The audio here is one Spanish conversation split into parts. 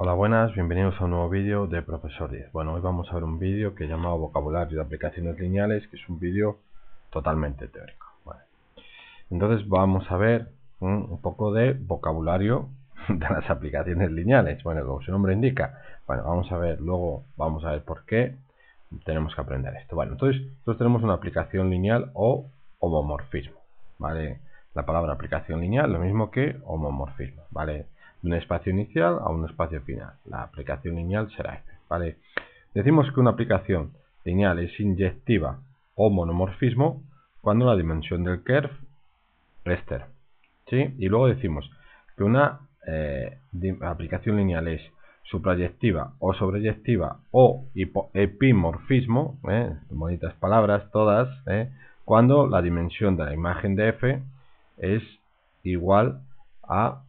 Hola buenas, bienvenidos a un nuevo vídeo de Profesor10. Bueno, hoy vamos a ver un vídeo que he llamado vocabulario de aplicaciones lineales, que es un vídeo totalmente teórico. Entonces vamos a ver un, poco de vocabulario de las aplicaciones lineales. Bueno, como su nombre indica. Bueno, vamos a ver, luego vamos a ver por qué tenemos que aprender esto. Bueno, entonces nosotros tenemos una aplicación lineal o homomorfismo. ¿Vale? La palabra aplicación lineal, lo mismo que homomorfismo. ¿Vale? de un espacio inicial a un espacio final. La aplicación lineal será F. Este, ¿vale? Decimos que una aplicación lineal es inyectiva o monomorfismo cuando la dimensión del kerf es cero. ¿sí? Y luego decimos que una eh, aplicación lineal es suprayectiva o sobreyectiva o epimorfismo, ¿eh? bonitas palabras todas, ¿eh? cuando la dimensión de la imagen de f es igual a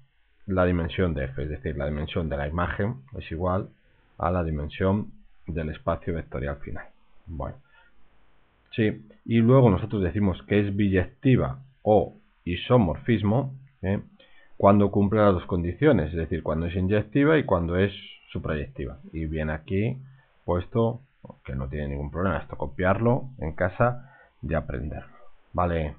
la dimensión de f, es decir, la dimensión de la imagen es igual a la dimensión del espacio vectorial final. Bueno, sí, y luego nosotros decimos que es biyectiva o isomorfismo ¿eh? cuando cumple las dos condiciones, es decir, cuando es inyectiva y cuando es suprayectiva. Y bien aquí puesto que no tiene ningún problema, esto copiarlo en casa de aprender Vale.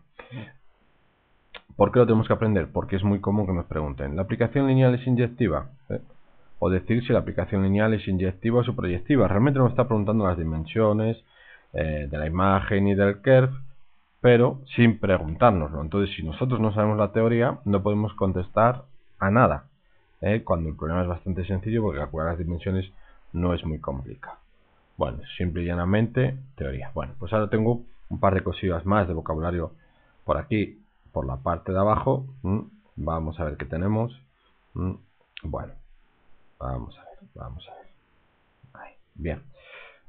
¿Por qué lo tenemos que aprender? Porque es muy común que nos pregunten, ¿la aplicación lineal es inyectiva? ¿Eh? O decir si la aplicación lineal es inyectiva o proyectiva. Realmente nos está preguntando las dimensiones eh, de la imagen y del curve, pero sin preguntárnoslo. Entonces, si nosotros no sabemos la teoría, no podemos contestar a nada. ¿eh? Cuando el problema es bastante sencillo porque calcular las dimensiones no es muy complicado. Bueno, simple y llanamente, teoría. Bueno, pues ahora tengo un par de cosillas más de vocabulario por aquí por la parte de abajo. Vamos a ver qué tenemos. Bueno, vamos a ver, vamos a ver. bien.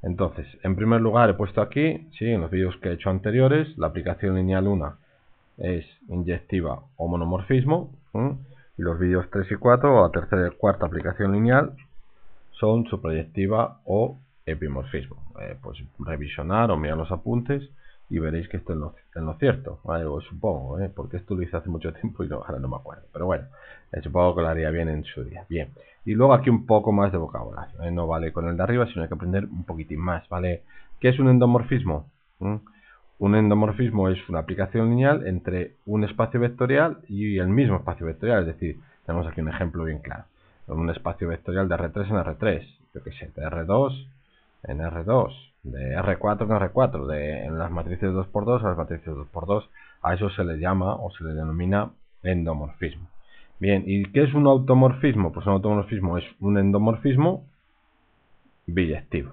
Entonces, en primer lugar he puesto aquí, sí, en los vídeos que he hecho anteriores, la aplicación lineal 1 es inyectiva o monomorfismo. Y los vídeos 3 y 4, o la tercera y cuarta aplicación lineal, son su proyectiva o epimorfismo. Eh, pues revisionar o mirar los apuntes y veréis que esto es lo, cierto, supongo, ¿eh? porque esto lo hice hace mucho tiempo y no, ahora no me acuerdo, pero bueno, eh, supongo que lo haría bien en su día. Bien, y luego aquí un poco más de vocabulario, ¿eh? no vale con el de arriba, sino hay que aprender un poquitín más, ¿vale? ¿Qué es un endomorfismo? ¿Mm? Un endomorfismo es una aplicación lineal entre un espacio vectorial y el mismo espacio vectorial, es decir, tenemos aquí un ejemplo bien claro, un espacio vectorial de R3 en R3, yo qué sé, de R2 en R2, de R4 en R4, de las matrices 2x2 a las matrices 2x2. A eso se le llama o se le denomina endomorfismo. Bien, ¿y qué es un automorfismo? Pues un automorfismo es un endomorfismo biyectivo.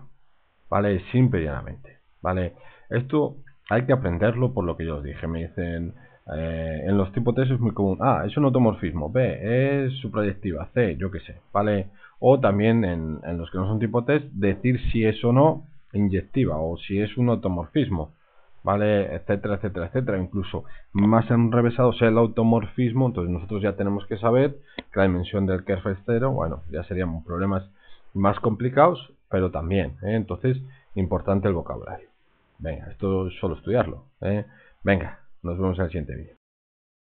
¿Vale? Simple llanamente. ¿Vale? Esto hay que aprenderlo por lo que yo os dije. Me dicen, eh, en los tipos test es muy común. Ah, es un automorfismo. B, es su proyectiva. C, yo qué sé. ¿Vale? O también en, en los que no son tipo test decir si es o no inyectiva o si es un automorfismo, ¿vale? Etcétera, etcétera, etcétera. Incluso más enrevesado sea el automorfismo, entonces nosotros ya tenemos que saber que la dimensión del kerf es cero, bueno, ya serían problemas más complicados, pero también, ¿eh? Entonces, importante el vocabulario. Venga, esto es solo estudiarlo. ¿eh? Venga, nos vemos en el siguiente vídeo.